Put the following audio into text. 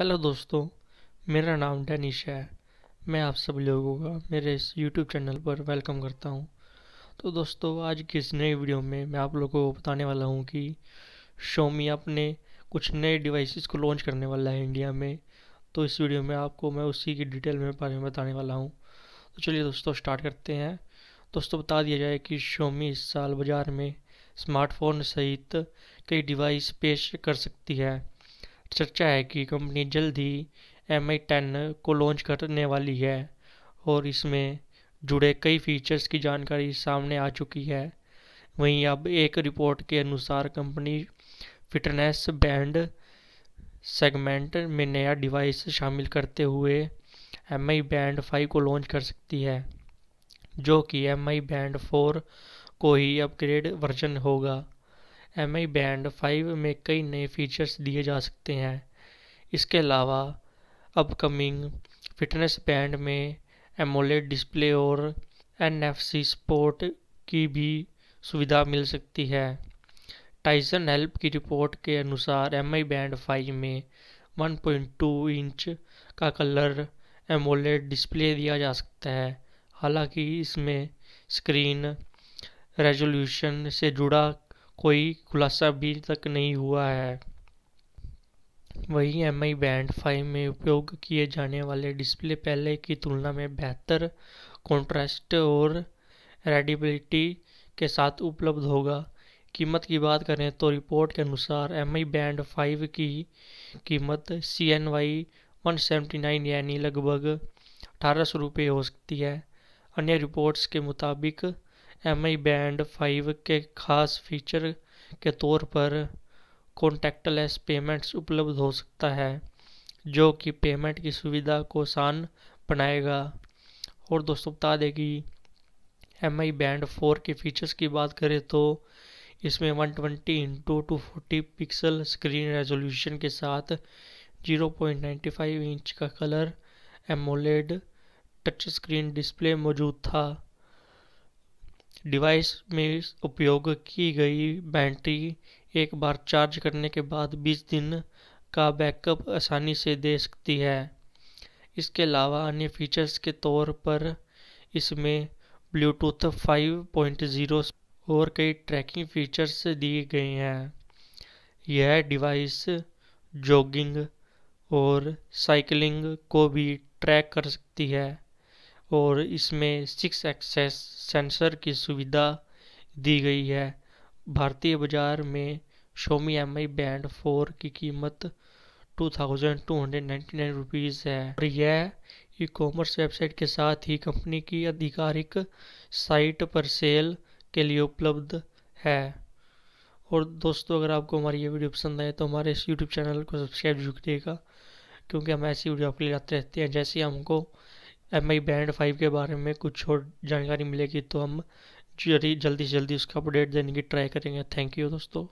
hello दोस्तों मेरा नाम डैनिश है मैं आप सब लोगों का मेरे इस यूट्यूब चैनल पर वेलकम करता हूं तो दोस्तों आज की इस नई वीडियो में मैं आप लोगों को बताने वाला हूं कि शोमी अपने कुछ नए डिवाइसेस को लॉन्च करने वाला है इंडिया में तो इस वीडियो में आपको मैं उसी की डिटेल में बारे में बताने वाला हूँ तो चलिए दोस्तों स्टार्ट करते हैं दोस्तों बता दिया जाए कि शोमी इस साल बाज़ार में स्मार्टफोन सहित कई डिवाइस पेश कर सकती है चर्चा है कि कंपनी जल्द ही एम आई टेन को लॉन्च करने वाली है और इसमें जुड़े कई फीचर्स की जानकारी सामने आ चुकी है वहीं अब एक रिपोर्ट के अनुसार कंपनी फिटनेस बैंड सेगमेंट में नया डिवाइस शामिल करते हुए एम आई बैंड फाइव को लॉन्च कर सकती है जो कि एम आई बैंड फोर को ही अपग्रेड वर्जन होगा एम आई बैंड फाइव में कई नए फीचर्स दिए जा सकते हैं इसके अलावा अपकमिंग फिटनेस बैंड में एमोलेड डिस्प्ले और एन एफ सी सपोर्ट की भी सुविधा मिल सकती है टाइसन हेल्प की रिपोर्ट के अनुसार एम आई बैंड फाइव में वन पॉइंट टू इंच का कलर एमोलेड डिस्प्ले दिया जा सकता है हालांकि इसमें स्क्रीन रेजोल्यूशन से जुड़ा कोई खुलासा अभी तक नहीं हुआ है वहीं एम आई बैंड फाइव में उपयोग किए जाने वाले डिस्प्ले पहले की तुलना में बेहतर कॉन्ट्रास्ट और रेडिबिलिटी के साथ उपलब्ध होगा कीमत की बात करें तो रिपोर्ट के अनुसार एम आई बैंड फाइव की कीमत C N Y one seventy nine यानी लगभग अठारह सौ रुपये हो सकती है अन्य रिपोर्ट्स के मुताबिक एम आई बैंड फाइव के खास फीचर के तौर पर कॉन्टैक्टलेस पेमेंट्स उपलब्ध हो सकता है जो कि पेमेंट की सुविधा को आसान बनाएगा और दोस्तों बता दें कि एम आई बैंड फोर के फीचर्स की बात करें तो इसमें 120 twenty into two forty pixel screen resolution के साथ 0.95 इंच का colour AMOLED touch screen display मौजूद था डिवाइस में उपयोग की गई बैटरी एक बार चार्ज करने के बाद 20 दिन का बैकअप आसानी से दे सकती है इसके अलावा अन्य फीचर्स के तौर पर इसमें ब्लूटूथ 5.0 और कई ट्रैकिंग फीचर्स दिए गए हैं यह डिवाइस जॉगिंग और साइकिलिंग को भी ट्रैक कर सकती है और इसमें सिक्स एक्सेस सेंसर की सुविधा दी गई है भारतीय बाज़ार में Xiaomi M I band four की कीमत two thousand two hundred ninety nine rupees है और यह ई कॉमर्स वेबसाइट के साथ ही कंपनी की आधिकारिक साइट पर सेल के लिए उपलब्ध है और दोस्तों अगर आपको हमारी ये वीडियो पसंद आए तो हमारे इस यूट्यूब चैनल को सब्सक्राइब जरूर करिएगा क्योंकि हम ऐसी वीडियो आपके लिए लाते रहते हैं जैसे हमको एम आई बैंड फाइव के बारे में कुछ और जानकारी मिलेगी तो हम जल्दी से जल्दी उसका अपडेट देने की ट्राई करेंगे थैंक यू दोस्तों